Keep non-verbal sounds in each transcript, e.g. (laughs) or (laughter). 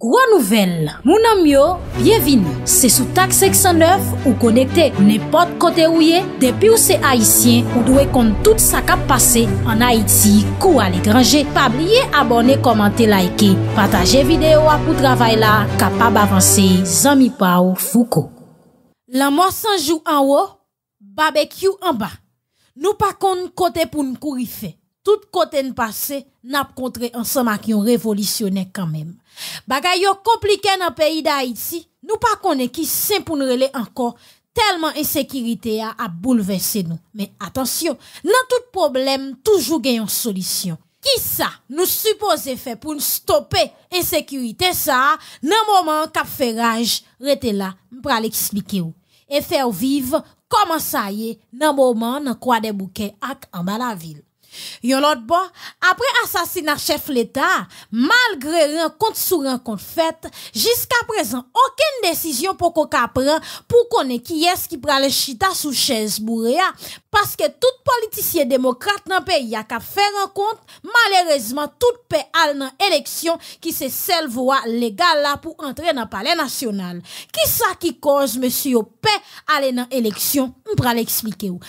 Gwa nouvel, mounan myo, byevini, se sou tak 609 ou konekte ne pot kote ouye, depi ou se Haitien ou dwe kont tout sa kap pase an Haiti kou alekranje. Pabliye abone, komante, laike, pataje videyo apou travay la, kapab avanse, zami pa ou fuko. La monsanjou anwo, babekyou anba, nou pakon kote pou nkourife. tout côté de passé, n'a contré ensemble qui ont révolutionnaire quand même. Bagay compliqué dans pays d'Haïti, nous pas connaît qui c'est nous encore tellement insécurité a, bouleversé nous. Mais attention, dans tout problème, toujours une solution. Qui ça nous supposé faire pour nous stopper insécurité ça dans moment qu'a fait rage, restez là, pour l'expliquer et faire vivre comment ça y est dans moment dans quoi des bouquets ak en bas la ville. Yon l'autre après assassinat chef l'État, malgré rencontre sur rencontre faite, jusqu'à présent, aucune décision pour qu'on pour connaître qui est-ce qui prend le chita sous chaise bourrée. Parce que tout politicien démocrate dans le pays a qu'à faire rencontre, malheureusement, toute paix dans élection qui la seule voie légale là pour entrer dans le palais national. Qui est-ce qui cause, monsieur, paix à l'élection? élection? pour l'expliquer. expliquer ou.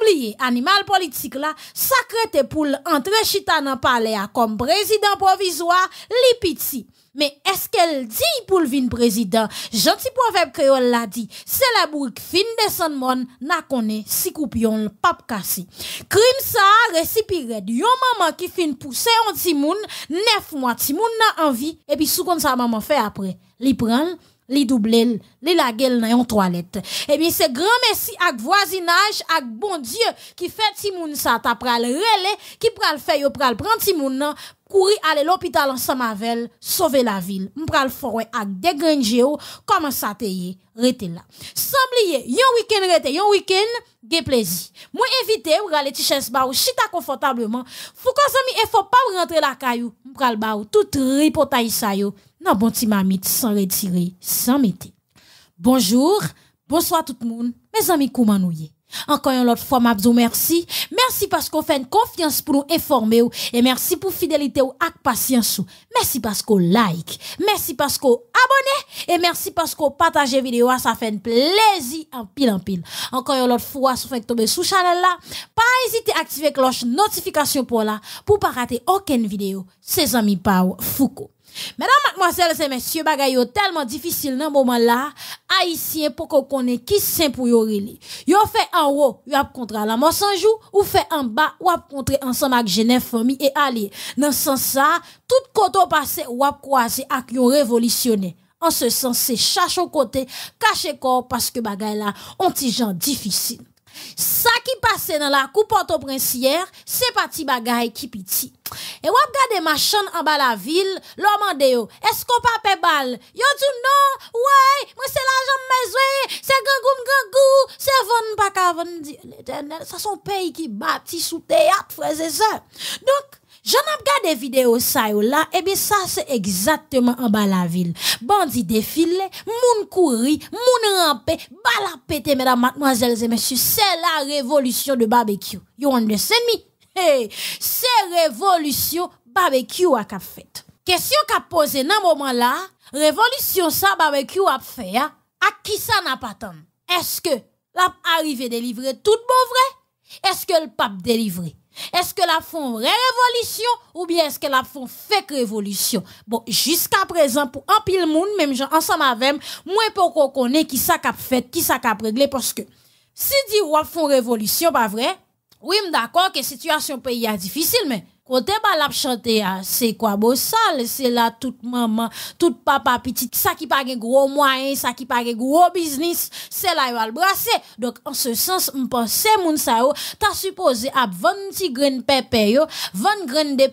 oublier animal politique là, sacré pour entrer chita dans palais comme président provisoire, li piti. Mais est-ce qu'elle dit pour le président? Gentil proverbe créole l'a dit. C'est la bourque fin de son monde, n'a connaît si coupion le pape cassé. Crime ça, récipirait yon maman qui fin pousser un timoun, neuf mois timoun n'a envie, et puis sous qu'on sa maman fait après. Li prend, les doublel, les gel dans yon toilette. Eh bien, c'est grand merci avec voisinage, ak bon Dieu, qui fait Timoun sa ta pral relais, qui pral fait yo pral prendre Timoun nan, courir aller l'hôpital en avec sauver la ville. M'pral forêt des dégrange oh, comment ça payer rete là. Semblier, yon week-end rete, yon week-end, ge plaisir. Moi invité ou rale tichens ba ou chita confortablement. Fou zami et faut pas rentrer la caillou. M'pral ba ou tout ripotaille sa yo. Nan bon ti mamite sans retirer, sans mettre. Bonjour, bonsoir tout le monde. Mes amis, comment nous encore une autre fois, je merci. Merci parce qu'on fait une confiance pour nous informer et merci pour fidélité ou avec patience. Merci parce qu'on like, merci parce qu'on abonne et merci parce qu'on partage vidéo. Ça fait une plaisir en pile en pile. Encore une autre fois, si vous faites tomber sous channel là, pas hésiter à activer cloche notification pour là pour pas rater aucune vidéo. C'est amis Pau Foucault. Mesdames, mademoiselles et messieurs, bagay tellement difficile dans moment là, haïtien pour qu'on connaît qui c'est pour yo Ils Yo fait en haut, yo a contre la mort sans jour, ou fait en bas, ou a contre ensemble avec Genève famille et Ali. Dans ce sens ça, tout côté passé ou a croisé avec yon révolutionné En ce sens, c'est chaque côté, caché corps parce que bagay là, ont difficiles. difficile ça qui passait dans la coupe port au c'est parti bagaille qui bagay ki piti. Et wap gade en en de la ville l'homme mande yo, esko pa bal? Yo di oui ouais, mwen se la jom c'est gangoum gangou, se von ka von di. Sa son pays ki bati sous teyat, Donc J'en ai regardé vidéos, ça là, et eh bien ça c'est exactement en bas la ville. Bandit défilé, moun courir, moun ramper, bala pété, mesdames, mademoiselles et messieurs, c'est la révolution de barbecue. You understand me? Hey, c'est révolution barbecue à qu'a fait. Question qu'a posé dans moment là, révolution ça barbecue a fait, hein? à qui ça n'a pas Est-ce que l'a arrivé délivrer tout bon vrai? Est-ce que le pape délivré? Est-ce que la font révolution ou bien est-ce que la font fake révolution? Bon, jusqu'à présent, pour un pile monde, même gens ensemble avec moi, pour qu'on connaît qui ça cap fait, qui ça cap réglé, parce que si dit ou font révolution, pas vrai? Oui, d'accord que situation pays est difficile, mais Côté chanter chanté, c'est quoi beau sale, c'est là toute maman, toute papa petite, ça qui pas gros moyen, ça qui pas gros business, c'est là il le brasser. Donc en ce sens, on pense mon sa yo, t'as supposé à 20 graines pépé yo, 20 graines de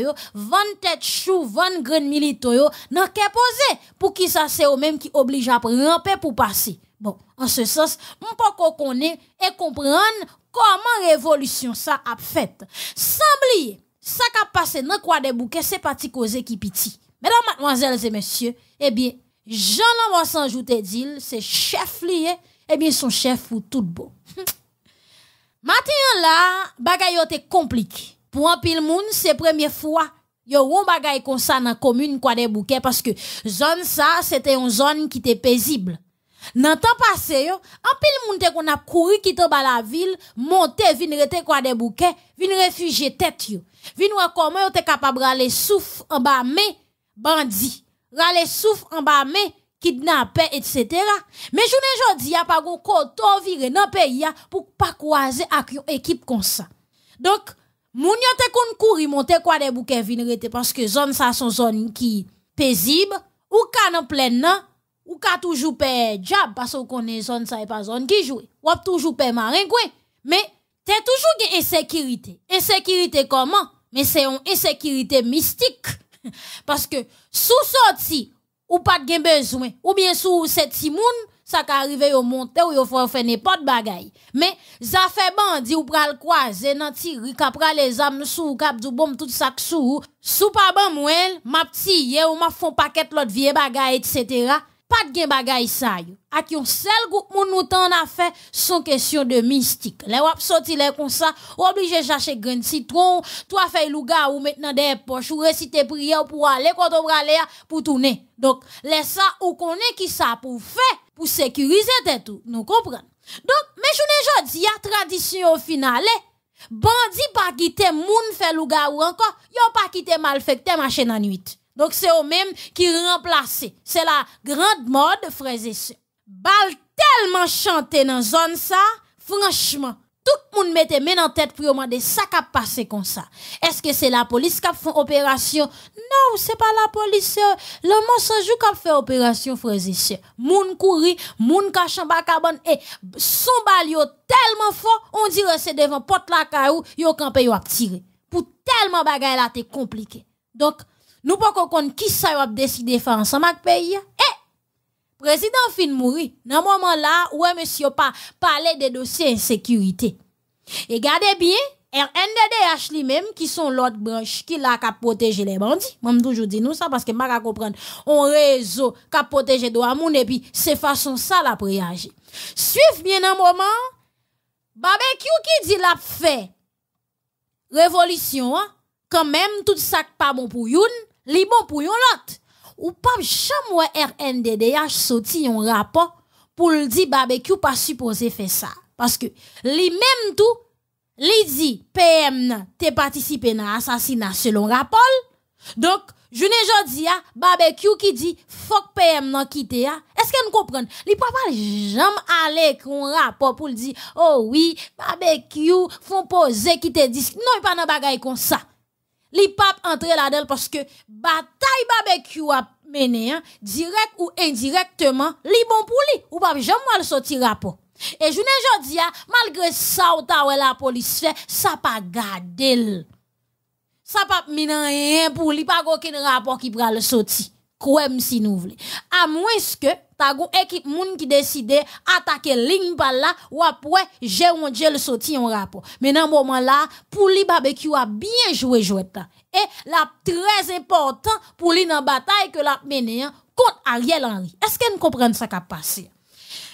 yo, 20 têtes chou, 20 graines milito yo, nan qu'est posé pour qui ça c'est au même qui oblige à ramper pour passer. Bon, en ce sens, on peut connaître et comprendre comment révolution ça a fait. Sans oublier, ça qui a passé dans quoi des bouquets, c'est parti causer qui piti. Mesdames, mademoiselles et messieurs, eh bien, Jean sans Joute dit, c'est chef lié, eh bien, son chef ou tout beau. (laughs) Matin là, bagay était compliqué. Pour un pile monde, c'est première fois yo un choses comme ça dans commune quoi des bouquets parce que zone ça, c'était une zone qui était paisible. Nan temps passé, yo, an pile moun te kon ap kouri ki la ville monter vin rete des bouquets bouke, vin refuje tet yo. Vin comment yo te capable raler souf en bas bandit bandi, raler souf en bas kidnapper etc. Mais je ne dis pas qu'on koto vire dans pays pour pas croiser avec une équipe comme ça. Donc, moun yo te qu'on kouri monter quoi des bouquets vin rete parce que zone ça son zone qui paisible ou kan en plein ou ka toujou parce parce qu'on est zon sa y e pas zon ki Ou Ou toujou pe marin kwen. Mais te toujours gen Insécurité comment? Mais c'est une insécurité mystique. Parce que sou sorti ou pas gen besoin. Ou bien sou cette si ça sa ka arrive yo monte ou yo faut fè ne pot bagay. Mais zafè bandi ou pral kwa, zè nan tiri, ka pral les âmes sous kap du bom tout ça sous Sou pa ban mwen, ma petit ou ma fon paquet l'autre vie bagay, etc., pas de bagages ça. a qu'un seul groupe de gens nous t'en a fait, c'est une question de mystique. Les gens sortent comme ça, obligés de chercher des de citron, de faire louga ou maintenant des poches, de réciter des prières pour aller quand on pour tourner. Donc, les ça qu'on connaît qui ça pour faire, pour sécuriser tout. Nous comprenons. Donc, je vous dis, il y a tradition au final. Bandit ne pas quitter les gens qui encore. Il ne pas quitter les malfaiteurs, machin, la nuit. Donc c'est eux-mêmes qui remplacent. C'est la grande mode, frères et Bal tellement chanté dans zone ça, franchement, tout le monde mettait main en tête pour demander ça qui a passé comme ça. Est-ce que c'est la police qui a fait opération? Non, c'est pas la police. Le mensonge qui a fait opération, frères et sœurs. Moun couri, moun kachamba carbone, et son bal tellement fort, on dirait que c'est devant porte la caillou, yo campé yo a tiré. Pour tellement bagay là, c'est compliqué. Donc, nous pas comprendre qui ça va décider de faire ensemble avec pays. Eh, président fin mourir. Dans moment là, ouais monsieur pas parler des dossiers sécurité. Et regardez bien, RNDDH lui-même, qui sont l'autre branche qui l'a qu'à protéger les bandits. Moi, je toujours dis nous ça parce que je ne comprendre. On réseau a protéger droit mon et puis c'est façon ça la préagir. Suivez bien un moment, barbecue qui dit la fait révolution, hein. quand même tout ça pas bon pour youn, li bon pour yon lot. Ou pas jamais RNDDH sorti un rapport pour le dire barbecue pas supposé faire ça. Parce que li même tout, li dit PM te participé à assassinat selon rapport. Donc, je ne jodi a, hein, barbecue qui dit, fuck PM nan quitte hein. a. Est-ce que nous comprenons? Li papa jamais aller qu'on rapport pour le dire, oh oui, barbecue, font poser te disque. Non, pas nan bagay comme ça. Li pap entre la parce que bataille barbecue a mené hein, direct ou indirectement, li bon pou ou pap le mal soti rapport. Et je ne dis hein, malgré ça ou ta la police fait, ça pas gardé. Ça pas minan rien pour li, pas aucun rapport qui pral sorti. Kouem si nous voulez. À moins que T'as une équipe moun qui décidait attaquer ligne par là ou après Jérôme le sorti en rapport. Mais dans moment là, pour li barbecue a bien joué Et la très important pour lui dans bataille que l'a mené hein, contre Ariel Henry. Est-ce qu'on comprend ça qui passé?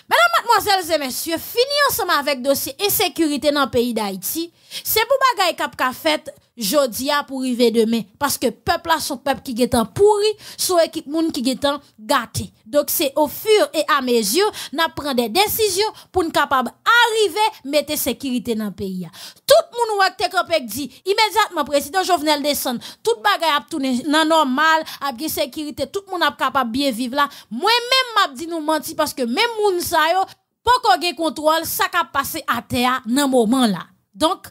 Mesdames, mademoiselles et messieurs, fini ensemble avec dossier insécurité dans le pays d'Haïti. C'est pour bagailles kap ka fait Jodia pour arriver demain parce que peuple là son peuple qui est en pourri son équipe qui est en gâté donc c'est au fur et à mesure n'a prend des décisions pour nous capable arriver mettre sécurité dans le pays tout moun monde te campé dit immédiatement président Jovenel descend tout monde a tourner il normal a sécurité tout monde a capable bien vivre là moi même m'a dit nous menti parce que même moun sa yo pas qu'on contrôle ça qui a passé à terre dans moment là donc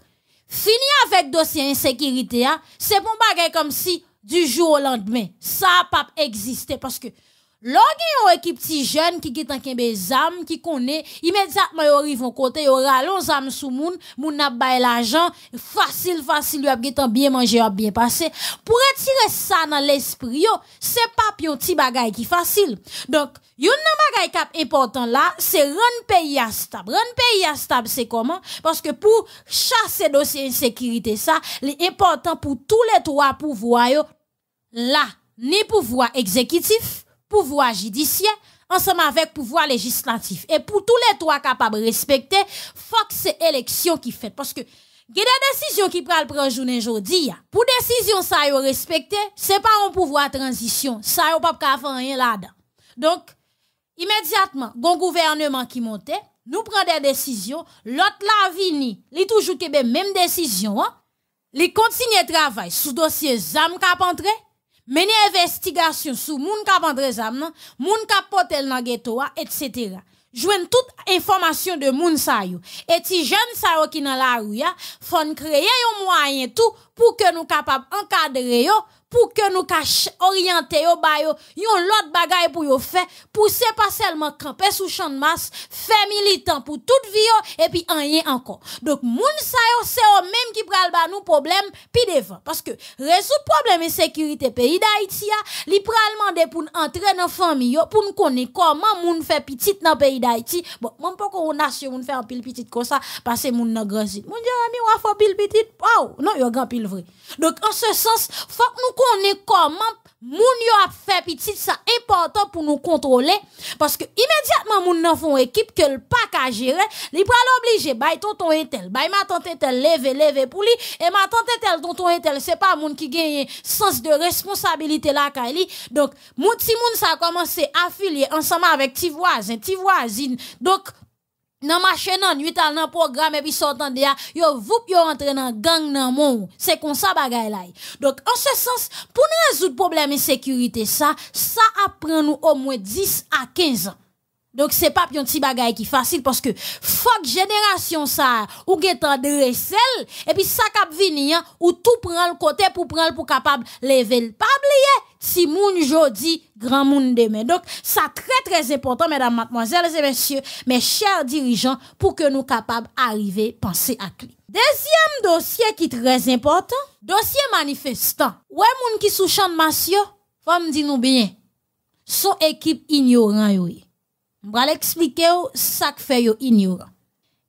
Fini avec dossier insécurité, hein. c'est bon bagay comme si du jour au lendemain, ça pas exister parce que Lorsqu'il y a une équipe de jeunes qui est en zam qui connaît immédiatement yo à côté yo ralon zam sou moun, moun n'a bay l'argent, facile facile ils ont bien manger, ont bien passé. Pour retirer ça dans l'esprit c'est pas un petit bagay qui est facile. Donc, il y yon un qui est important là, c'est rendre pays à stable. Rendre pays à stable c'est comment Parce que pour chasser dossier insécurité ça, l'important pour tous les trois pouvoirs là, ni pouvoir exécutif pouvoir judiciaire, ensemble avec pouvoir législatif. Et pour tous les trois capables de respecter, faut que c'est élection qui fait. Parce que, il y a des décisions qui prennent le aujourd'hui. Pour décision, ça yo respecter, c'est pas un pouvoir transition. Ça yo pas faire rien là-dedans. Donc, immédiatement, bon gouvernement qui montait, nous prenons des décisions, l'autre la vini, li toujours que eh même décision, hein. les li continue travail sous dossier ZAM cap Mene investigation sou moun ka pandre zam moun ka potel nan etc. Jouen toute information de moun sa yo. ti jeune sa yo ki nan la rue, ya, fon kreye yon moyen tout que nous nou encadrer encadrer yo pour que nous cachions, orienter yo ba yo yon l'autre bagay pour yo fait pour se pas seulement camper sous champ de masse faire militant pour toute vie yo et puis en rien encore donc moun sa yo c'est eux même qui pral ba nous problème puis parce que résoudre problème sécurité pays d'Haïti a ah, li pral pour entrer dans famille yo pour nous connaître comment moun fait petit dans pays d'Haïti bon mon poko on nation moun fait un pile petit comme ça parce que moun nan grandit moun Jérémy wa fait pile petit wow non yo grand pile vrai donc en ce sens faut que nous konnen comment moun yo a petit, ça ça important nous contrôler parce que immédiatement moun nan font équipe que le pa ka gérer li pral obligé bay tonton etel, bay ma tante etel leve leve pour lui. Et ma tante etel tonton etel C'est pas moun qui gagne, sens de responsabilité la ka li donc moun ti moun sa à filer ensemble avec ti voisin, ti voisines. donc nan marché nan nuit al nan programme et puis sortant de yo voup yo dans la gang nan mon c'est comme ça bagay là donc en ce sens pour nous résoudre problème insécurité ça ça apprend nous au moins 10 à 15 ans donc c'est pas un petit bagaille qui facile parce que fuck génération ça ou de dressel et puis ça cap venir hein, ou tout prend le côté pour prendre pour capable lever le pas oublier si moun jodi grand monde demain. Donc ça très très important mesdames mademoiselles et messieurs mes chers dirigeants pour que nous capables arriver penser à clé. Deuxième dossier qui très important, dossier manifestant. Ouais moun qui sous champ de masio, femme dit nous bien. Son équipe ignorant oui. M'bral expliquer ce que fait yo ignorant.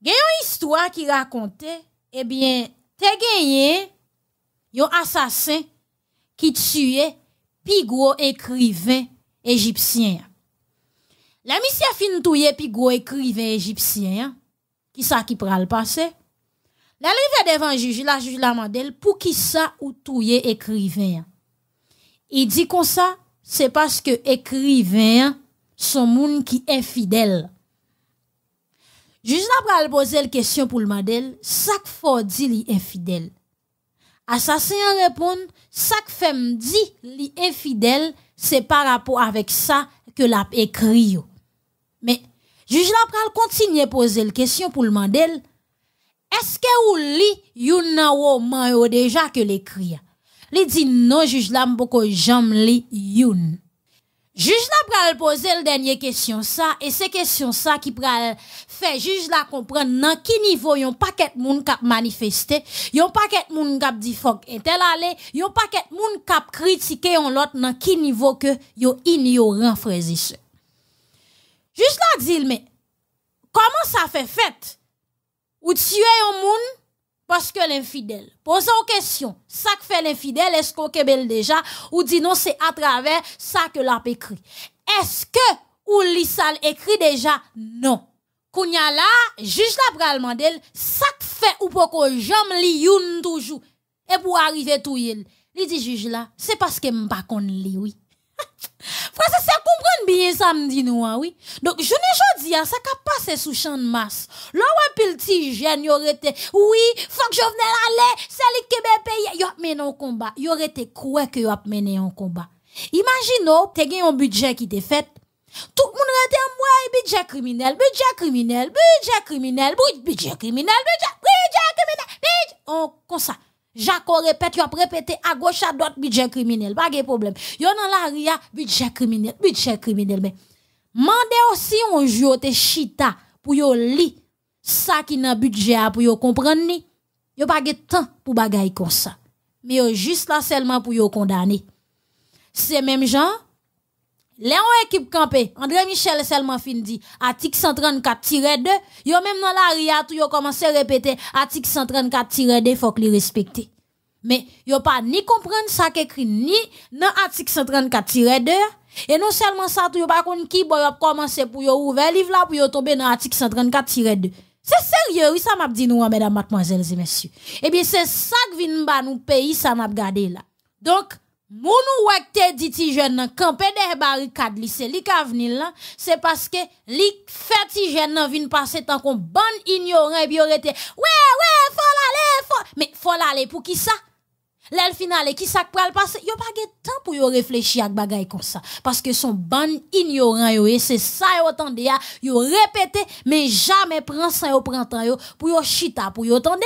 a une histoire qui racontait eh bien, te gagné un assassin qui tuait Pigou écrivain égyptien. La fin touye tuer écrivain égyptien. Qui ça qui pral passer? L'arrivée devant juge, la juge la mandel pour qui ça ou touye écrivain. Il dit qu'on ça, c'est parce que écrivain son monde qui est fidèle. Juge après elle poser la question pour le modèle, chaque fois dit est infidèle. Assassin répond, chaque femme dit est infidèle, c'est par rapport avec ça que l'a écrit. Mais juge la continue à poser la question pour le modèle, est-ce que vous lit you n'a déjà que l'écrit? Il dit non juge l'a beaucoup j'aime Juge la pral poser le dernier question ça, et c'est question ça qui pral faire juge la comprendre nan qui niveau yon paquet moun kap manifeste, yon paquet moun kap di fok entel ale, yon paquet moun kap critique yon l'autre nan qui niveau que yon ignorant Juste Juge dis dit mais, comment ça fait fête? Ou tuer un monde parce que l'infidèle. Posons en question. Ça que fait l'infidèle, est-ce qu'on belle déjà? Ou dit non, c'est à travers ça que l'a écrit. Est-ce que ou écrit déjà? Non. Kounya là, juge la pral mandel, ça que fait ou poko j'aime li toujours. Et pour arriver tout il. dit juge là, c'est parce que pas li oui. Frère, ça comprendre bien ça me dit nous hein, oui. Donc je ne jodi hein, ça qu'a passé sous champ de masse. Là a pile petit jeune y aurait été oui, faut que je venais aller, c'est le Québec pays, y a mené un combat. Y aurait été quoi que y a mené un combat. Imaginons, oh, tu as un budget qui t'est fait. Tout le monde rete en moi, budget criminel, budget criminel, budget criminel, budget criminel, budget, criminel, budget criminel, budget, on, comme ça. Jaco répète, a répété à gauche à droite budget criminel. Pas de problème. Yon dans la ria, budget criminel, budget criminel. Mais, mandez aussi un jour te chita pour yon li ça qui n'a budget pour yon comprendre ni. Yon pas de temps pour bagay comme ça. Mais yon juste là seulement pour yon condamner. C'est même genre, Léon équipe campée. André Michel seulement fin dit, article 134-2, yo même dans la tout yon commencé à répéter article 134-2 faut que li respecte. Mais, yo pas ni comprendre ça qu'écrit ni dans article 134-2, Et non seulement ça, tout yo pas kon qui, bo commencé pour pou yo livre livre là, pour yo tombe dans article 134-2. C'est sérieux, oui sa m'a mesdames, nous, mesdames, messieurs. messieurs. messieurs. Eh ça qui sak que ba nou bah, ça sa m'a là. là. donc, Moun ou wèk te diti jen nan kampe de barricade li se li ka veni lan, se paske li ti jen nan vin passe tan kon ban ignoran et faut wè wè, fol ale, fol, Mais fol ale pou ki sa? Lèl finale, ki sa pral passe? yo pa gen tan pou yo reflechi ak bagay kon sa, paske son ban ignorant yo e, se sa yo tande ya, yo repete, mais jamais pran sa yo pran tan yo, pou yo chita, pou yo tande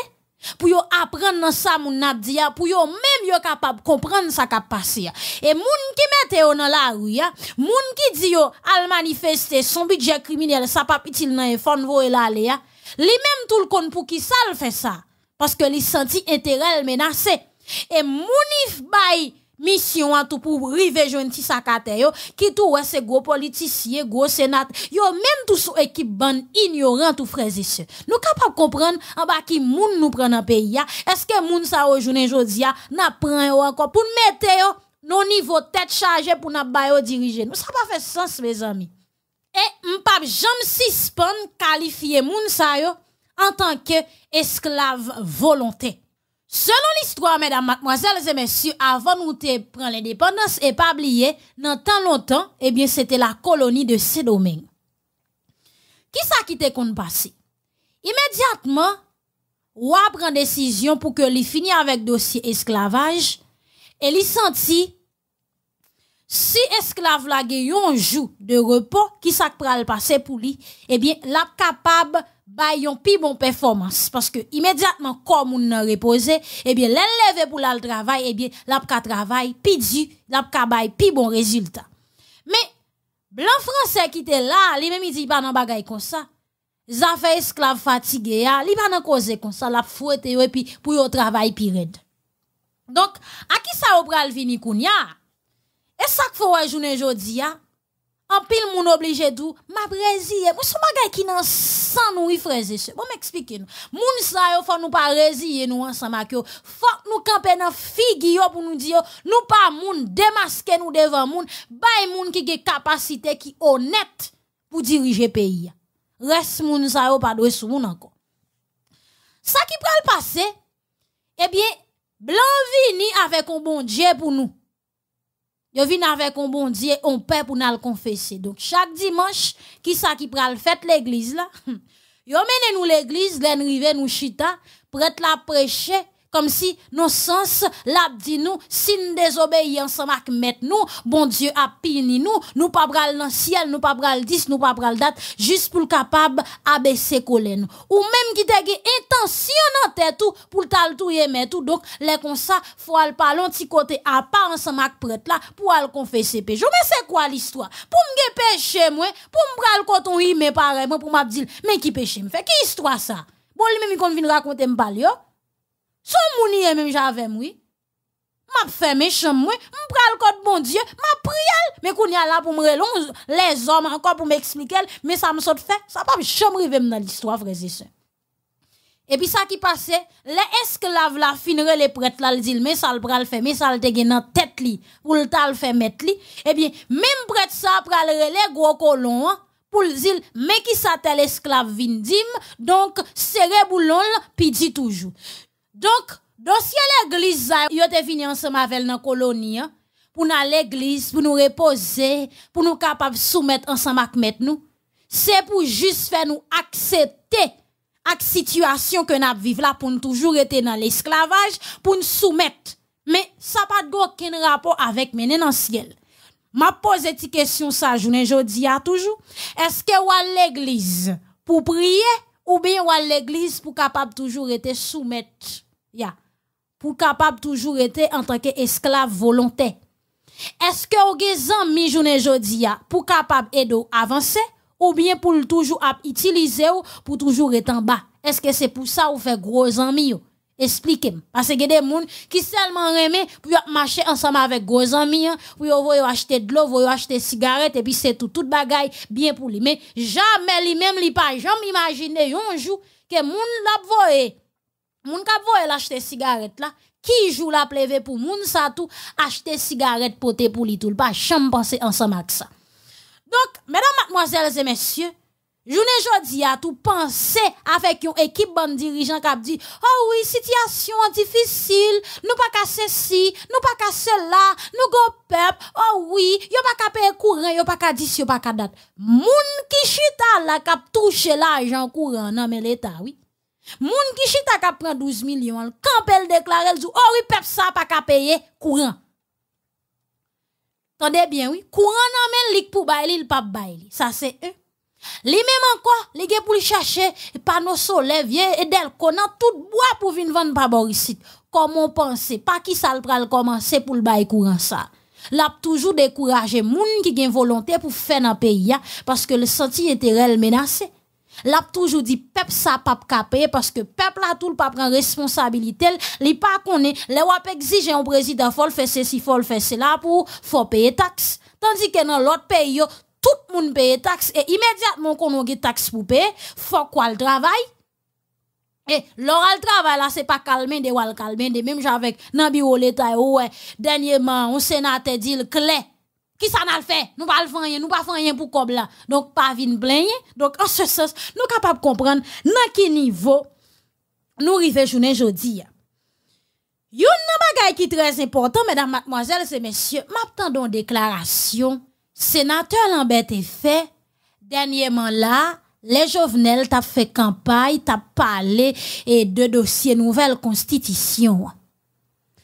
pour yo apprendre dans ça moun n'a dit pour yo même yo capable comprendre ça qu'a passé et moun qui mette yo dans la rue ya moun qui dit yo al manifester son budget criminel ça pas pitil nan e, fond voye la le ya li même tout le kon pour qui ça le fait ça parce que li senti intérêt menacé et mounif bay mission en tout pour river joindre ti sakate yo qui tout ouais c'est gros politicien gros sénat yo même tout sous équipe ban ignorant ou frères et sœurs nous capable comprendre en bas qui moun nous prend le pays est-ce que moun ça aujourd'hui jodi a n'a prend encore pour mettre yo non niveau tête chargée pour n'a diriger nous ça pas fait sens mes amis et m'pap jamais suspend qualifier moun ça yo en tant que esclave volontaire Selon l'histoire, mesdames, mademoiselles et messieurs, avant nous te prendre l'indépendance et pas oublier, dans tant longtemps, eh bien, c'était la colonie de ces domaines. Qui ça qui te qu'on passé? Immédiatement, roi prend décision pour que lui finisse avec dossier esclavage et lui senti si esclave la un jour de repos, qui ça le passer pour lui? Eh bien, la capable ba yon pi bon performance parce que immédiatement comme on nan reposé eh bien l'enlever pour le travail eh bien l'a ka travail pi du l'a ka bay pi bon résultat mais blanc français qui était là lui même il dit pas nan bagay comme ça fait esclave fatigué ya li pa nan cause comme ça l'a fouetté et puis pour yo travail pi red donc à qui ça au pral vini kounya et ça qu'il faut journée jodi ah? En pile, moun oblige d'où ma brésille. Moun son bagay qui nan sans nous, frères et sœurs. Bon, m'expliquer nous. Moun sa yo, faut nous pas résilier nous ensemble avec yo. Faut nous camper dans figue pour nous dire nous pas moun, démasquer nous devant moun, bay moun qui ge capacité qui honnête pour diriger pays. Reste moun sa yo pas doué sous encore. Ça qui le passer, eh bien, blanc vini avec un bon Dieu pour nous. Yo viens avec un bon Dieu, on père pour nous confesser. Donc chaque dimanche, qui ça qui pral fête l'église là? (laughs) Yo mène nous l'église, l'en nous chita, prête la prêcher comme si nos sens, l'abdi dit nous, si nous désobéissons ensemble avec nous, bon Dieu a pini nous, nous pas bral dans ciel, nous pas bral 10, nous pas bral date, juste pour capable abaisser colère. Ou même qui t'a intention dans tête pour tal tout mais tout. Donc, les comme ça, faut aller pas petit côté à part ensemble avec prêtre là, pour aller confesser péché. Mais c'est quoi l'histoire? Pour me péché, moi, pour me bral coton, mais pareil, moi, pour m'a dire, mais qui péché me fait? Qui histoire ça? Bon, lui-même, il vient raconter me son mouni est même j'avais oui. M'a fait mes chambres, le code bon Dieu, m'a prié, mais qu'on y a là pour me relancer, les hommes encore pour m'expliquer, mais ça me saute fait, ça pas jamais même dans l'histoire, frères et sœurs. Et puis ça qui passait, les esclaves la finiraient les prêtres là, le dit, mais ça le bras fait, mais ça le dégaine dans tête li, pour le tal fait mettre li. Eh bien, même prêtre ça pral les gros colons, hein, pour le dire, mais qui ça tel esclave vindim, donc serré boulon, puis dit toujours. Donc, dossier l'église, ça, ensemble avec la colonie, hein, pour à l'église, pour nous reposer, pour nous capables soumettre ensemble avec nous. C'est pour juste faire nous accepter la situation que nous vivons là, pour nous toujours être dans l'esclavage, pour nous soumettre. Mais ça n'a pas aucun rapport avec mes ciel. Ma pose cette question ça, je dis à toujours. Est-ce que ou à l'église pour prier ou bien ou à l'église pour capable toujours être soumettre? ya, pour capable toujours être en tant qu'esclave volontaire. Est-ce que vous avez amis journée aujourd'hui pour capable aider avancer ou bien pour toujours utiliser ou pour toujours être en bas? Est-ce que c'est pour ça ou fait gros amis Expliquez-moi. Parce que des gens qui seulement remet pour marcher ensemble avec gros amis, hein, pour vous acheter de l'eau, vous acheter cigarettes et puis c'est tout, tout bagaille bien pour lui. Mais jamais lui-même, lui pas jamais imaginer un jour que les la Moun kap voye l'acheter cigarette là, qui joue la pleve pour moun sa tout acheter cigarette poté pour li tout pas jamais penser ensemble avec ça. Donc, mesdames, mademoiselles et messieurs, Jounen jodi a tout avec avec yon ekip bon dirijan kap dit « oh oui, situation difficile, nous pas pa nous si, nou pa cela, nous nou go pep, oh oui, yo pa ka pe pas yo pa ka dis, yo pa ka date. Moun ki chita la kap touche l'argent courant, non mais men l'Etat, oui. Moun ki chita ka pren 12 million, kampel deklare, zou, oh oui, pep ça pas ka payer courant. Tande bien, oui, courant nan men lik pou bay li, l pap bay li. Sa se un. Li même encore, li ge pou li chache, panneau solaire, et edel, connant tout bois pour vin vendre pa borisit. Comment penser pas qui ki le pral commencer pour bay courant ça. L'a toujours décourager qui ont gen volonté pour faire nan pays parce que le senti réel menacé l'a toujours dit peuple ça pas capé parce que peuple là tout pas prend responsabilité li pas connaît les wap exiger un président faut faire ceci faut faire cela pour faut payer taxes. tandis que dans l'autre pays yo, tout le monde paye taxes. et immédiatement qu'on a taxe pour payer faut quoi le travail et l'oral travail e, là, c'est pas calmer de wal calmer de même j'avec nan bureau l'État, ouais, dernièrement, on sénateur dit le clé qui ça a fait nous pas le ne nous pas faisons rien pour quoi donc pas venir plaindre donc en ce sens nous capables de comprendre à quel niveau nous aujourd'hui. journée aujourd'hui a une chose qui très important mesdames mademoiselles et messieurs m'attendon déclaration sénateur Lambert est fait dernièrement là les jovenel t'a fait campagne t'a parlé et de dossier nouvelle constitution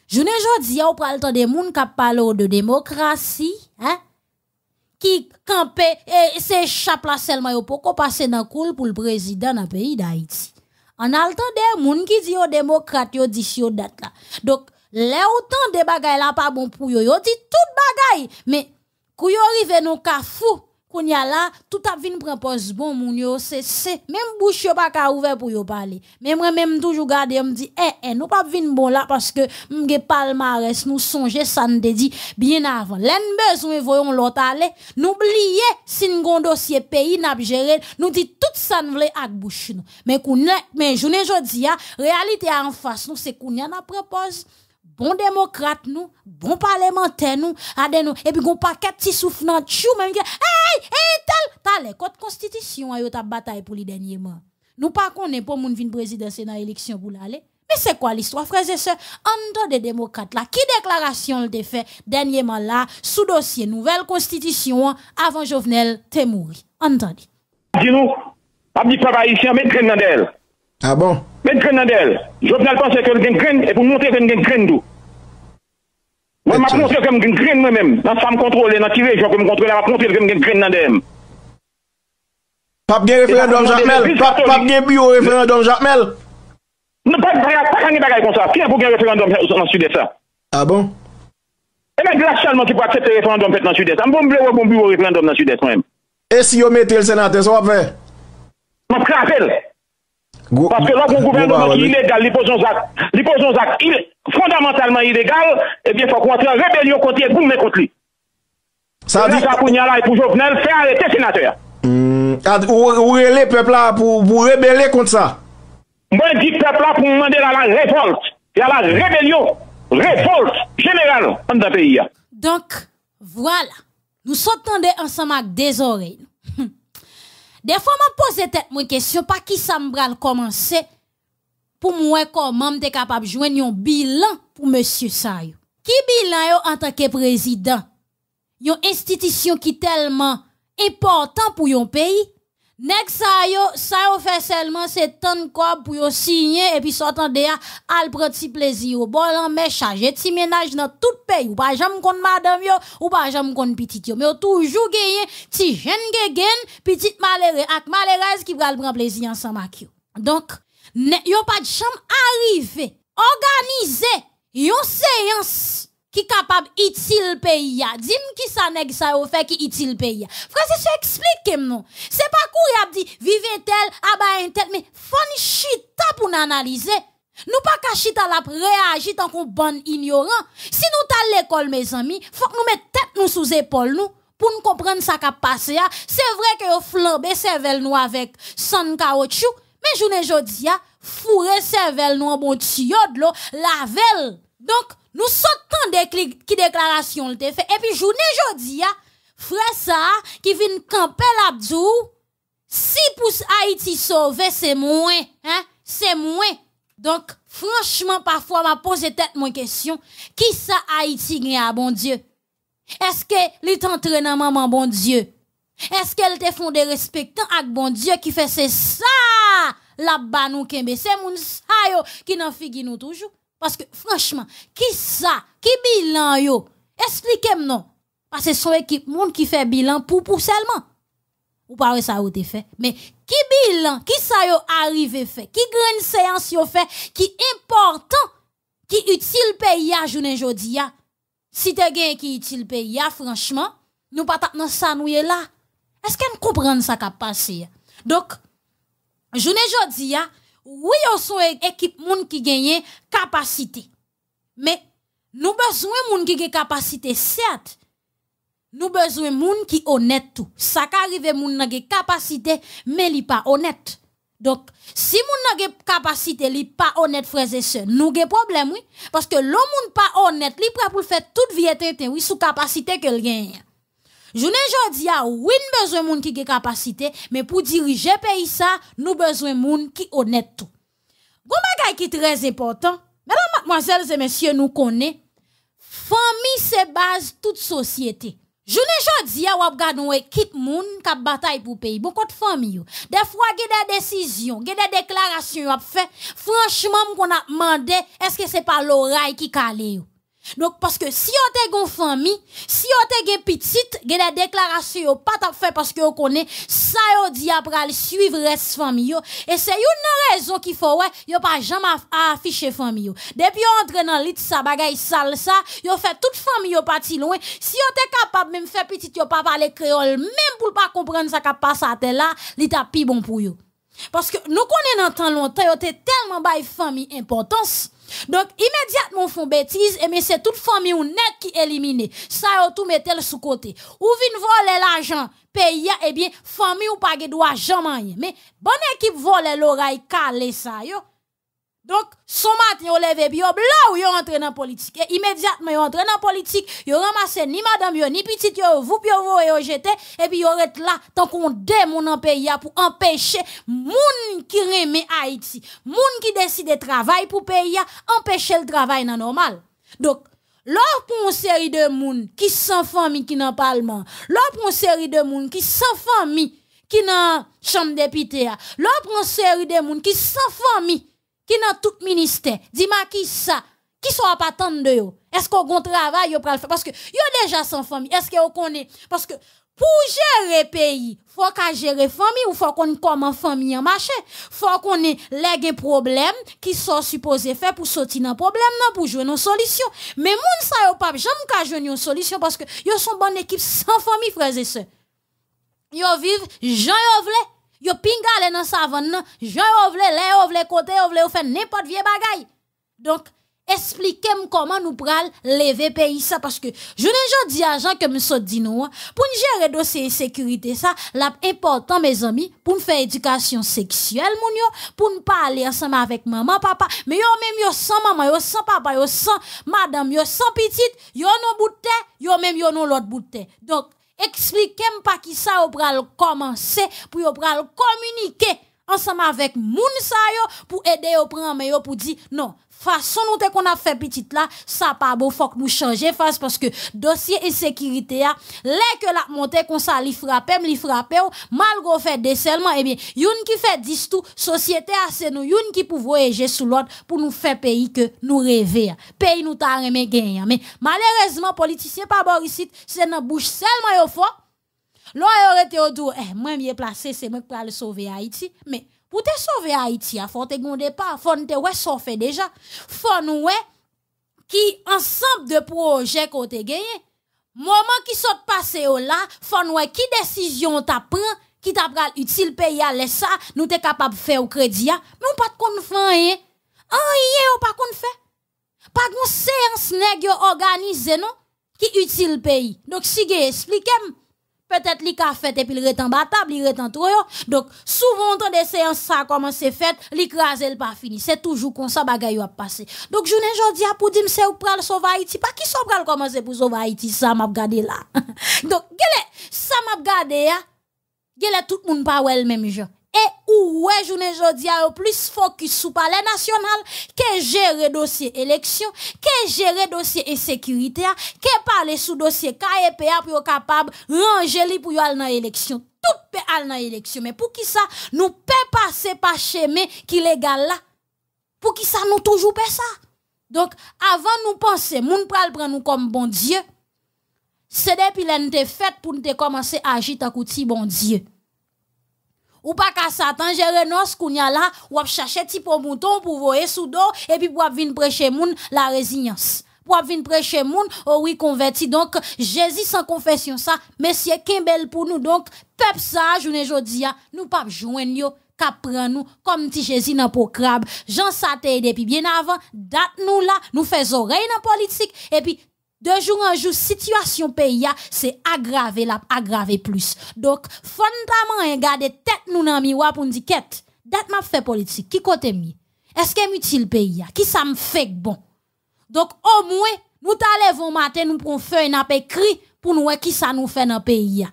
journée aujourd'hui on prend le temps des monde qui parle de démocratie hein? qui et et se chap là seulement yo poko passer nan koul pour le président nan pays d'Haïti. En An de moun ki di yo démocrate yo dit si yo dat la. donc le autant de bagay la pa bon pour yo, yo di tout bagay. mais kou yo rive nou ka fou qu'on y a là, tout a vu prend pause. bon moun yo, c'est c'est même bouche yo pas ka ouvert pour yo parler. Mais moi même toujours garder me dit eh eh nous pas une bon là parce que m'gué palmarès nous songer ça nous dit bien avant. L'en besoin voyons l'autre aller, n'oubliez si nous dossier pays n'a géré, nous dit tout ça nous voulons ak bouche nous. Mais qu'on mais journée jodi a réalité en face nous c'est qu'on y a na propose bon démocrate nous, bon parlementaire nous, adè nous, et puis gon paquet si souffrant dans chou même qui, hey, hey tel, t'as les la constitution yo ta bataille pour les dernièrement. Nous pas connaît pour moun vin président dans l'élection, pour l'aller. Mais c'est quoi l'histoire, frères et sœurs? En des démocrates, là, qui déclaration le fait dernièrement là, sous dossier nouvelle constitution, avant Jovenel te mouri? Entendez. Dis-nous, pas dit papa ici, Ah bon? Ben kren nan de el. Jot nan l panse ke l gen kren e pou montre gen gen kren dou. Mwen ma kontre kem gen kren mwen men. Nan sa m kontrole, nan kive, jok m kontre la, ma kontre kem gen kren nan de el. Pap gen referendum e jacmel? Pap gen biyo referendum jacmel? Non, pap, pa kange bagay kon sa. Fina pou gen referendum nan sudet sa. A ah bon? Eman eh glas chalman ki po aksepte referendum fet nan sudet. Am bon ble wabon biyo referendum nan sudet mwen. E si yo metel senate, so ap ve? Mwen pre apel. Mwen pre apel. Parce que là, le gouvernement est illégal, les il est fondamentalement illégal, eh bien, il faut qu'on entre en rébellion contre le mais contre lui. Ça dit. Ça, pour là pour Jovenel, faire arrêter sénateur. Hmm, Ou là pour pou rebele kont sa Mwen di pepla pou peuple-là la demander à la à la rébellion, révolte générale dans le pays. Donc, voilà. nous sommes ensemble avec des oreilles. Des fois, je pose tête une question, pas qui ça me commencer pour moi comment je suis capable de joindre un bilan pour monsieur Sayo. Qui bilan en tant que président? Une institution qui est tellement importante pour un pays, Nèg sa yo, ça fait seulement c'est tant quoi pour yo signer et puis s'attendre à al prend petit plaisir bon en mais charger petit ménage dans tout pays ou pas jamais kon madame ou pas jamais kon petite yo mais toujours gagné ti jeune gegen petite malheureuse avec malheureuse qui va prendre plaisir ensemble avec yo. Donc ne, yo pas de chambre arrivé organiser une séance qui capable utile pays Dis-moi qui ça nèg ça au fait qui utile pays Frère c'est explique nous. C'est pas courir a dit vivez tel aba ah, un tel mais fon chita pour analyser. Nous pas cacher à la réagir tant qu'on bon ignorant. Si nous à l'école mes amis, faut que nous mettons tête nous sous épaule nous pour nous comprendre ça qui a passé. C'est vrai que vous flambé cervelle nous avec son caoutchouc, mais journée jodi a fourrer cervelle nous en bon tuyau de l'eau, lavel donc, nous sortons des qui déclaration le fait. Et puis, journée jodi, frère ça, qui vient camper l'abdou, si pour Haïti sauver, c'est moins, hein, c'est moins. Donc, franchement, parfois, m'a pose tête mon question. Qui ça Haïti gagne à bon Dieu? Est-ce que les t'entraîne dans maman bon Dieu? Est-ce qu'elle te font des respectants avec bon Dieu qui fait c'est ça? La nous kembe, c'est moun sa yo qui n'en figue nous toujours. Parce que franchement, qui ça, qui bilan yo? Expliquez-moi non. Parce que son équipe monde qui fait bilan pour pour seulement. Ou pas ça ou te fait. Mais qui bilan, qui ça yo arrivé fait, qui grande séance yo fait, qui important, qui utile pays à journée Si te gen qui utile pays franchement, nous pas dans ça nous là. Est-ce qu'on comprend ça qui a passé? Donc, journée jodia oui, on sont équipe moun qui gagne capacité. Mais nous besoin moun qui gagne capacité certes. Nous besoin moun qui honnête tout. Ça qui arrive moun n'a capacité mais li pas honnête. Donc, si moun n'a capacité, li pas honnête, frères et sœurs, nous avons problème, oui. Parce que l'homme moun pas honnête, li prêt pour faire toute vie oui, sous capacité que gagne. Je ne dis pas, oui, nous besoin de monde qui ont des capacités, mais pour diriger le pays, nous avons besoin de monde qui honnête tout. Bon, qui très important, mesdames, mademoiselles et messieurs, nous connaissons, la famille, c'est base de toute société. Je ne dis pas, nous avons une équipe qui a bataille pour le pays. Beaucoup de familles. Des fois, il y a des décisions, des déclarations, Franchement, on a demandé, est-ce que ce n'est pas l'oreille qui est donc, parce que si on t'a une famille, si on t'a gen petite, gen la déclaration pas t'a fait parce que on connaît, ça yo dit après suivre reste famille Et c'est une raison qu'il faut, ouais, yo pas jamais affiché famille Depuis on entre dans lit ça bagaille sale ça, yo fait toute famille yo parti loin. Si on t'a capable même faire petite yo pas parler créole, même pour pas comprendre ça qu'a passe à tel là, li t'a pi bon pour yo. Parce que nous connaissons dans temps longtemps, yo te tellement bail famille importance donc, immédiatement, font bêtise, et mais c'est toute famille ou net qui éliminé Ça, yon tout le sous côté. Ou vin voler l'argent, payé eh bien, famille ou pas de droit, jamais. Mais, bonne équipe vole l'oreille, calé ça, yo. Donc, son matin, on lève, puis on blanc, ou dans la politique. Et immédiatement, on dans la politique, on ramasse ni madame, ni petite, yon, vous, puis vous, et yon et puis on rete là, tant qu'on démon en pays, pour empêcher moun qui remet Haïti, moun qui décide de travailler pour pays, empêcher le travail dans normal. Donc, là pour une série de moun qui sans famille qui nan parlement. là pour une série de moun qui sans famille qui nan chambre député, ya. Lò pou de moun qui sans famille qui dans tout ministère, dis moi qui ça, qui sont à pas de yo. Est-ce qu'on gon travail yo le faire parce que yo déjà sans famille. Est-ce que on connaît parce que pour gérer pays, faut gère gérer famille ou faut qu'on comment famille en marché. Faut qu'on ait les problèmes qui sont supposés faire pour sortir d'un problème non pour jouer nos solution. Mais gens ne yo pas jamais qu'à jouer une solution parce que yo sont bonne équipe sans famille frères et sœurs. Yo vivent Jean yo Yo pingale dans savon nan, jan yo le ouvre kote ouvle, ou fè n'importe vie bagay. Donc, expliquez-moi comment nous pral lever pays ça parce que je ne dis à gens que me dit hein. nous pour gérer dossier sécurité ça important mes amis pour nous faire éducation sexuelle moun yo pour nous ensemble avec maman papa mais yo même yo sans maman yo sans papa yo sans madame yo sans petite yo non bout yo même yo non l'autre bout donc Expliquez-moi pas qui ça au pral commencer pour communiquer ensemble avec moun sa pour aider au prendre mais pour dire non façon nous te qu'on a fait petite là ça pas beau faut que nous changer face parce que dossier insécurité sécurité, les que la montée qu'on ça li frapper li frapper malgré fait seulement et eh bien youn qui fait 10 tout société c'est nous youn qui pouvait voyager sous l'autre pour nous faire pays que nous rêver pays nous t'a mais gagner mais malheureusement politicien pas bon ici c'est dans bouche seulement yo faut... L'on aurait été autour, eh, moi, est placé, c'est moi qui le sauver Haïti. Mais, pour te sauver Haïti, il faut te gonder pas, faut te ouais, ça fait déjà. Faut nous ouais, qui, ensemble de projets qu'on te gagné. Moment qui sont passé au là, faut nous ouais, qui décision t'a pris, qui t'a pris utile pays à laisser ça, nous t'es capable de faire au crédit, mais on pas de confin, hein. yé, on pas de fait. Pas de séance nèg organisé, non? Qui utile pays. Donc, si vous expliquez Peut-être li ka fait et puis il en battable, il en trop. Donc souvent on des séances ça c'est fait, l'écraser pas fini. C'est toujours comme ça bagaille a passé. Donc n'ai jamais a pour dire c'est ou pral sauver Haïti, pas qui sont pral commencer pour sauver Haïti ça m'a regardé là. (laughs) Donc gele ça m'a regardé ya. Hein. Gele tout le monde pas ouais elle même gens et où ouais journée dis a plus focus sous palais national que gérer dossier élection, que gérer dossier insécurité, que parler sous dossier KEPA pour capable ranger li pour dans élection. Tout peut aller dans élection mais pour qui ça nous peut passer par chemin qui légal là Pour qui ça nous toujours fait ça donc, avant nous penser, moun pral prendre nous comme bon Dieu, c'est depuis l'année fait pour nous commencer à agir à bon Dieu. Ou pas qu'à Satan qu'il y a là, ou à chercher type mouton pour voir sous dos et puis pour venir prêcher moun la résilience. Pour venir prêcher moun, oh oui converti donc Jésus sans confession ça, messieurs Kimbel pour nous donc peuple ça journée jodi nous pas joindre yo kap pran nou, comme ti Jésus nan crabe, Jean Jean sa te bien bien date dat nous la, nou rien en politique, et puis... De jour en jour, situation pays, c'est aggravé, la aggravé plus. Donc, fondamentalement, hein, garder tête nous dans miroir pour nous dire, quête, que m'a fait politique, qui côté mi? Est-ce que utile pays? Hein? Qui ça me fait bon? Donc, au moins, nous t'allons matin, nous prenons feuille, n'a écrit pour nous voir qui ça nous fait dans pays. Hein.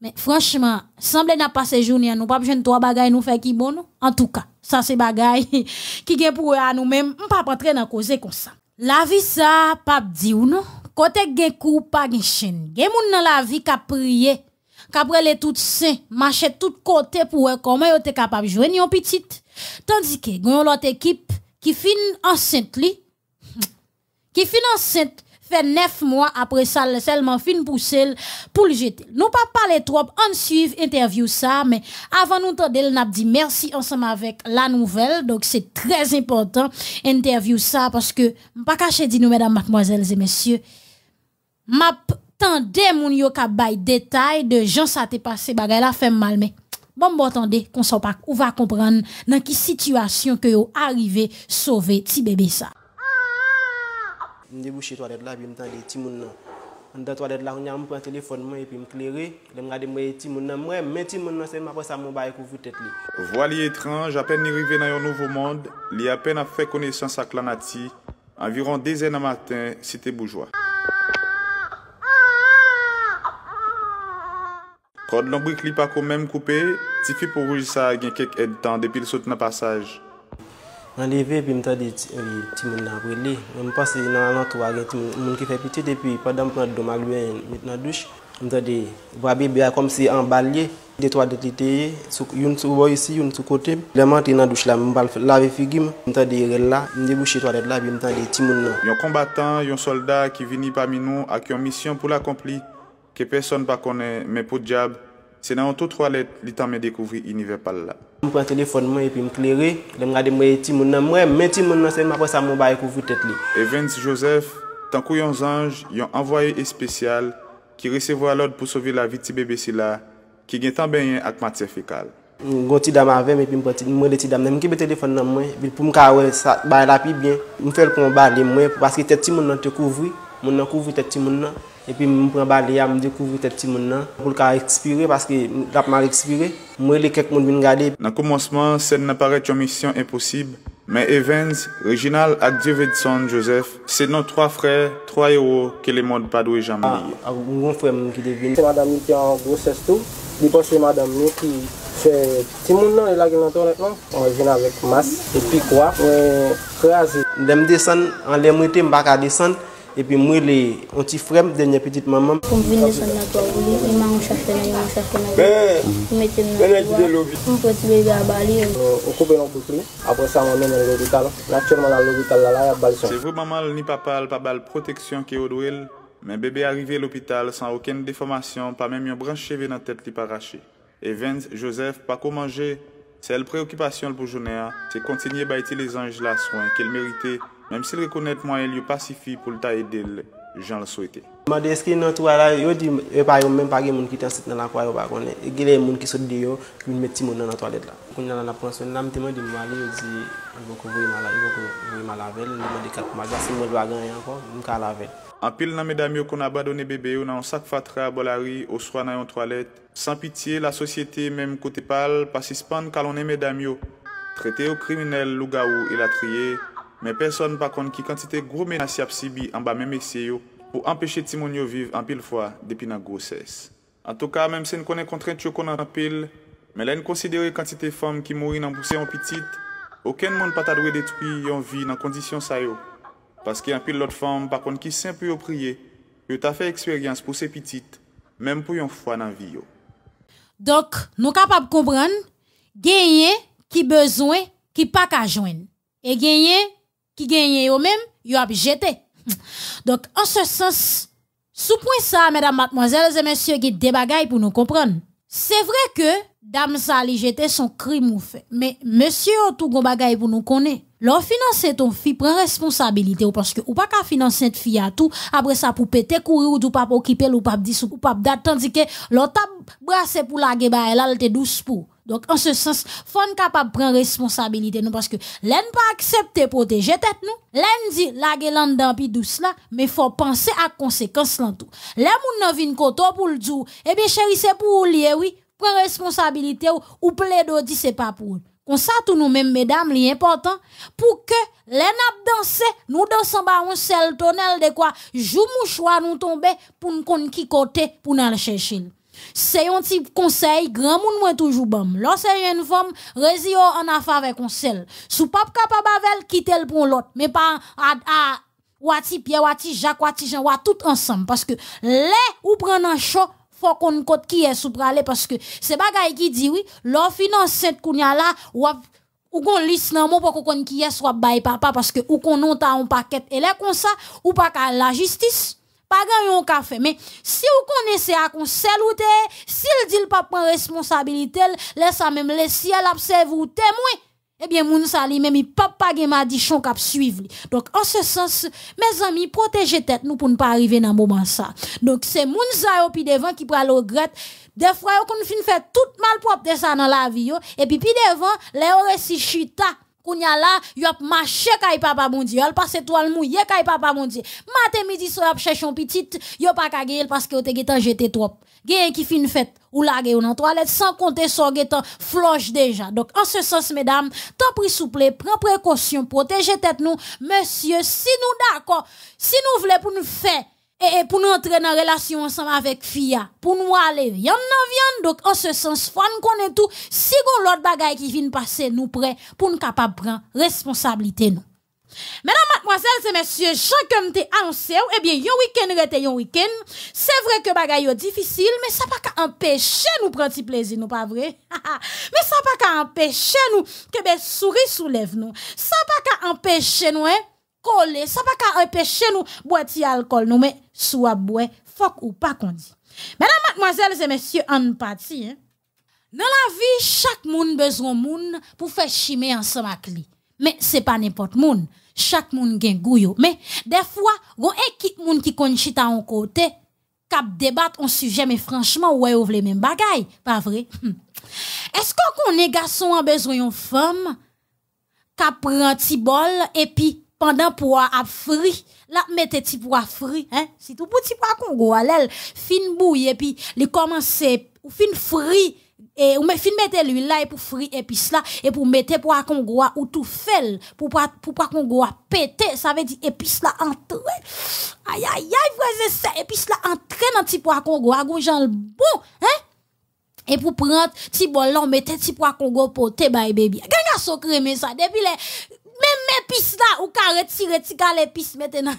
Mais franchement, semble n'a pas séjourné, nous pas besoin de trois bagailles nous fait qui bon. En tout cas, ça c'est bagaille (laughs) qui est pour nous-mêmes, on pas rentrer dans causer comme ça. La vie ça, peut dire ou non? Kote gen coup pas gen chen. Gen dans la vie ka prié. Kapre le tout sain, marche tout côté pour voir comment il était capable jouer yon petite. Tandis que gen l'autre équipe qui finit enceinte hmm. Qui finit enceinte fait neuf mois après ça, seulement fin pousser pour le jeter. Nous pas parler trop, on suit interview ça, mais avant nous tendre, n'a dit merci ensemble avec la nouvelle. Donc c'est très important, interview ça, parce que, pas caché dit nous, mesdames, mademoiselles et messieurs, m'a mon mon yo détail de gens ça t'est passé, bagay a fait mal, mais bon bon attendez qu'on s'en pas ou va comprendre dans quelle situation que yo arrivé sauver petit bébé ça Mde bouche twa det la bi mta li ti moun nan. Mda twa det la roun ya mpwen telefonman e pi mkleri, le mga di mwen ti moun nan mwen, men ti moun nan se mwa pou sa moun baye kou vwite li. Vwa li etranj, apen ni rive nan yon nouvo mond, li apen ap fwe koneysyon sa klanati, anviron dezen a maten, site boujwa. Kod lombri klipa kou menm koupe, ti fi pou rujisa gen kek etan depil sot nan pasaj. Anleve pi mta di eh timoun nan vweli, mpase nan anlant wale timoun ki fe piti depi padan pou an doma lwen mwen nan douche. Mta di vwa bebe a komse an balye, detwa detiteye, yon sou woy si, yon sou kote. Demante nan douche la mbal lave figim, mta di rel la, mde bouchi toalet la pi mta di timoun nan. Yon kombatan, yon soldat ki vini pami nou ak yon misyon pou l'akompli, ke person pa kone me pou diab. Se nan anto 3 let li tan men dekouvri inive pal la. Mwen pren telefon mwen epi mwen kleri, demen ade mwen eti moun nan mwen, men eti moun nan se mwen aposan mwen baye kouvri tet li. Evans Joseph, tankou yon zanj, yon envoye espesyal, ki resevo alod pou sovi la vitibébesila, ki gen tan ben yen ak matye fekal. Mwen gonti dam avèm epi mwen eti dam nan mwen eti mwen telefon nan mwen, bil pou mwen kawè sa baye la pi byen, mwen fèl kon bade mwen, paske eti moun nan te kouvri, moun nan kouvri eti moun nan, E pi mwen prembade ya mwen dekouvri tet ti moun nan. Boul ka ekspire, paske tapman ekspire, mwen li kek moun bin gade. Nan koumonsman, sen na paretyo misyon eposib, men Evans, Reginald ak Davidson, Joseph, se nou 3 frey, 3 euro, ke li moun badwe jam li. A goun fwe mwen ki devine. Se madam mi ki an grosez tou, li pos se madam mi ki fe ti moun nan li lage nantou netman. On jen avèk mas, epi kwa, mwen kreazi. Demi de san, an le mwite mba ka de san, epi mwen li yon ti frem denye petit mamman. Konp vin de san akwa wou li, iman yon chakpe nan yon chakpe nan yon, yon mette nan yon vwa. Mwen poti bebe a bali yon. Oko be yon koukri, apres sa mannen yon lopital. Laktwèlman la lopital la la yon bali son. Se vwou mamman loni papa l pa bal proteksyon ke yon do el, men bebe arive lopital san oken defamasyon pa menm yon brancheve nan tet li parache. E ven Josef pa kou manje. Se el preokipasyon l pou jone a, se kontinye bayti le zange la swan ke l merite Mem si l rekounet mwen yon pasifi pou l ta edel, jen l souete. Mwen de eske yon toalet la, yon di repayon menm pa gen moun ki tan set nan la kwa yon pa konen. E gen yon moun ki sot de yo, yon meti moun nan la toalet la. Kon yon nan la pransyon, nanm te mwen di mwen a li, yon di, yon kou vou yon a lavel, yon mwen de kat pou mwen ja, se mwen dwa gan yon anko, yon ka lavel. Anpil nan mè damyo kon abadone bebe yo nan yon sak fatre a bolari, oswa nan yon toalet. San pitiye la sosyete menm kote pal, pasispan kalon e mè damyo. Trete yo kriminel l men person pakon ki kantite gro men asyap si bi an ba men mesye yo pou empeshe ti moun yo viv an pil fwa depi nan goses. An tou ka, menm se n konen kontren tiyo konan an pil, men la yon konsidere kantite fom ki mouri nan pou se yon pitit, oken moun pata dwe detu pi yon vi nan kondisyon sayo, paske an pil lot fom pakon ki sempi yo priye, yo ta fe eksperyans pou se pitit, menm pou yon fwa nan vi yo. Dok, nou kapap koubran, genye ki bezwen ki pa kajwen, e genye... qui gagnent eux même, yon a jeté. Donc, en ce sens, sous point ça, mesdames, mademoiselles et messieurs, il y a des pour nous comprendre. C'est vrai que, dame ça, li jeté son crime ou fait. Mais, monsieur, tout gon bagaille pour nous connaître. L'on finance ton fille prend responsabilité parce que ou pas qu'à financer cette fille à tout après ça pour péter courir ou tout pas occuper ou pas dis ou pas date tandis que tape brasse pour la gueule là elle était douce pour donc, en ce sens, faut capable de prendre responsabilité, nous, parce que l'en pas accepter protéger tête, nous. L'en dit, la gueule pis douce là, mais faut penser à conséquence là, tout. L'en moun une koto pour le dire, eh bien, chérie, c'est pour lui. oui. prendre responsabilité ou, ou plaido dit c'est pas pour on ça tout nous-mêmes, mesdames, l'important, pour que les nappes danser. nous dansons bas un seul tonnel de quoi, joue choix, nous tomber, pour nous qui côté, pour nous aller chercher c'est un type conseil grand monde mwen toujours bam. lorsqu'il y a une femme yo en afa avec un seul Sou capable de quitter le pour l'autre mais pas a... à wati Pierre, wati Jacques, wati Jean, tout ensemble. Parce que les ou prend un chaud, faut qu'on compte qui est sous pralé parce que c'est bagaille qui dit oui, leur finance cette kounya là, ou ou qu'on liste nan mon pour qu'on qui est soit bail papa parce que ou qu'on un paquet et les comme ça ou pas la justice pas grand café. Mais si vous connaissez à qu'on s'il dit le pas prendre responsabilité, laisse même le ciel observe ou témoin. Eh bien, moun sa li même il pas pas ma dichon kap suivre Donc, en ce sens, mes amis, protégez tête nous pour ne pas arriver dans moment ça. Donc, c'est moun sa yo pi devant qui pral regrette. Des fois, yo kon fin fait tout mal propre de ça dans la vie Et puis, pi devant, le yo resi chita a là, yop a marché kay papa bon Dieu, al passe toile mouillé kay papa bon Dieu. Matin midi so a chèchon un petit, yo pas ka parce que te getan jeté trop. Gen qui fin fête ou ge ou nan toilette sans compter so getan floche déjà. Donc en ce sens mesdames, tant pris souple, prends précaution, protégez tête nous monsieur si nous d'accord, si nous voulons pour nous faire et, pour nous entrer dans relation ensemble avec FIA, pour nous aller, y en viande, donc en ce sens, on nous tout, si l'autre bagaille qui vient passer, nous prêts pour nous capables prendre responsabilité nous. Mesdames, mademoiselles et messieurs, chacun t'es annoncé, eh bien, un week-end rete yon week-end. C'est vrai que bagay sont difficile, mais ça pas qu'à empêcher nous prendre petit plaisir, nous pas vrai? (laughs) mais ça pas qu'à empêcher nous que ben souris soulève nous. Ça pas qu'à empêcher nous, hein? coller. Ça pas qu'à empêcher nous boire alcool, nous, mais soit boit, fuck ou pas qu'on dit. Mesdames, mademoiselles et messieurs, en partie, hein. Dans la vie, chaque monde besoin monde pour faire chimer ensemble avec lui. Mais c'est pas n'importe monde. Chaque monde gen goût Mais des fois, on équipe monde qui connaît à en côté, cap débattre un sujet mais franchement ouais ou les même bagaille, pas vrai? Hum. Est-ce qu'on est garçon a besoin d'une femme qui prend petit bol et puis pendant pour avoir frit là, mettez petit pour frit hein si tout petit pour Congo à fin bouille et puis il commencez. ou fin frit et ou fin mettez l'huile là et pour et puis cela. et pour mettre pour Congo ou tout fait pour pas pour pas Congo péter ça veut dire épice là entre aïe aïe aïe et puis là entre dans petit pour Congo à gauche le bon hein et pour prendre petit bol là on mettait petit pois Congo pour te baby baby gaga so mais ça depuis les pis là, ou ka retire tika l'épice maintenant.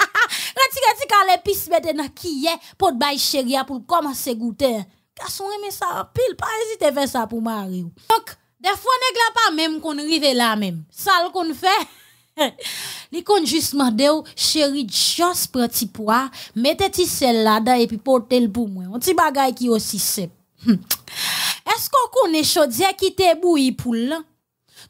(laughs) retire tika pis maintenant qui est pour te bail chérie, pour commencer goûter. Garçon aime ça pile, pas hésiter faire ça pour mari. Donc, des fois on la pas même qu'on rive là même. Ça qu'on fait. (laughs) li kon juste mande ou, chéri, juste prend petit poids, mettez ti sel là et puis porter le pour moi. Un petit bagay qui aussi simple. (laughs) Est-ce qu'on connaît chaudière qui te bouilli pour là?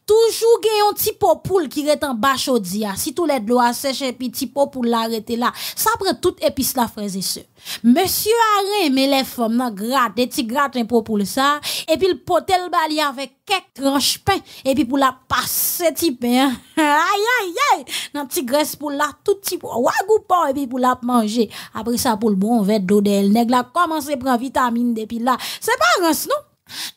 Toujours gen yon ti popoul ki qui an en chodi ya. Si tout let lo a seche pi ti popoul la rete la. Sa pre tout epis la et se. Monsieur a reme le fom nan gratte Ti un yon popoul ça, et puis le potel bali avec kek tranche pain, et puis pour la passer ti pen. Ay ay ay. Nan ti graisse pour la tout ti pou. Wagou pan et puis pour la manger, après ça pour le bon vet d'eau d'elle Neg la komanse prendre vitamine depi la. C'est pas rans, non?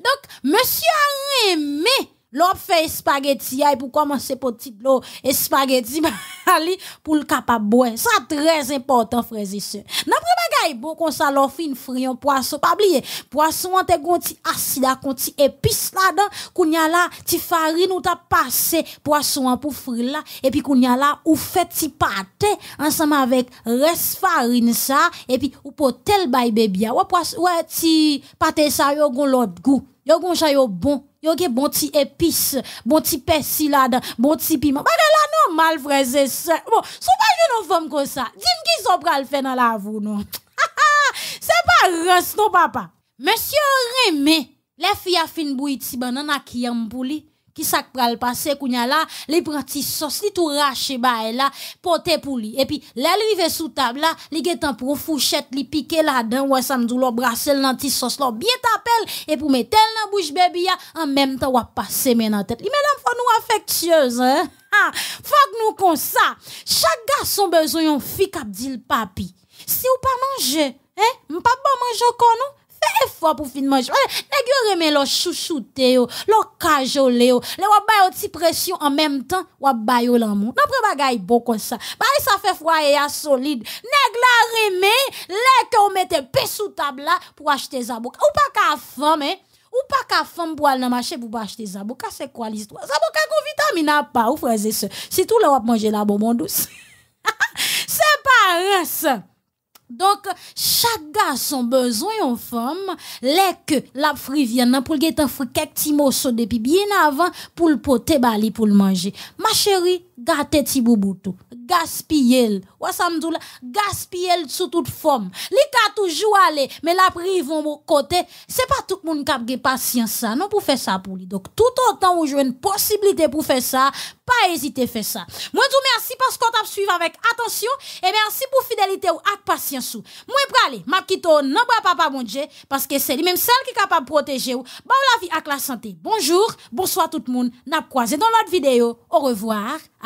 Donc, monsieur a reme. L'op fait spaghetti pour commencer petit l'eau et spaghetti (laughs) pour le capable boire. Ça très important frères et sœurs. N'après bagaille bon qu'on ça une frion poisson pas oublier. Poisson en te gonti acide à conti épice là-dedans, y a là ti farine ou t'a passé poisson hein, pour frire là et puis y a là ou fait ti pâté ensemble avec reste farine ça et puis ou potel bay bébé. Ah, ou poisson ouais, ti pâté ça yo gon l'autre goût. Yo gon chay yo bon. Yo ge bon ti épice, bon ti persil là dedans, bon ti piment. Bah là normal frère c'est ça. Bon, sont pas une femme comme ça. Dis-moi qui sont pral faire dans la vous non. (laughs) c'est pas rance non papa. Monsieur Remé, les filles à fin bouilli ti banane qui en pour qui ça pral passer kounya là li prend e ti sauce li tout raché elle là porter pour lui et puis rive sous table là li getan pour fourchette li piquer là-dedans ouais ça me dou l'on brasser dans ti sauce là bien t'appelle et pour mettre dans bouche bébé en même temps ou passer main en tête li mesdames faut nous affectueuse hein faut que nous comme ça chaque garçon besoin yon fille qui dit le papi si ou pas manger hein pas bon manger comme nous fait fort pour fin manger. Nèg yo remè leur chouchouter yo, lò cajolé yo. Lè ou ba ti pression en même temps, ou ba l'amour. non pre bagay bon comme ça. ils bah, ça fait froid et a solide. Nèg la remè, lè que ou mette pè sous table là pour acheter zabouk. Ou pas ka femme, hein? Ou pas qu'à femme pour aller dans le marché pour acheter des abocats, c'est quoi l'histoire? Les abocats ont vitamine pas, ou frères et sœurs. Si tout le monde mange la bonbon douce, (laughs) c'est pas un donc, chaque garçon besoin en femme, les que la frivienne, pour le la quelques petits morceaux depuis bien avant, pour le poter bah, pour le manger. Ma chérie, gâter ti boutou gaspiller ou ça gaspiller sous toute forme li ka toujours aller mais la privon côté c'est pas tout le monde qui a patience ça non pour faire ça pour lui donc tout autant ou une possibilité pour faire ça pas hésiter faire ça moi vous merci parce qu'on t'a suivi avec attention et merci pour fidélité ou ak patience ou moi pralé m'a nan non bah, papa mon Dieu parce que c'est lui même celle qui est capable de protéger ou ba la vie avec la santé bonjour bonsoir tout le monde n'a croisé dans l'autre vidéo au revoir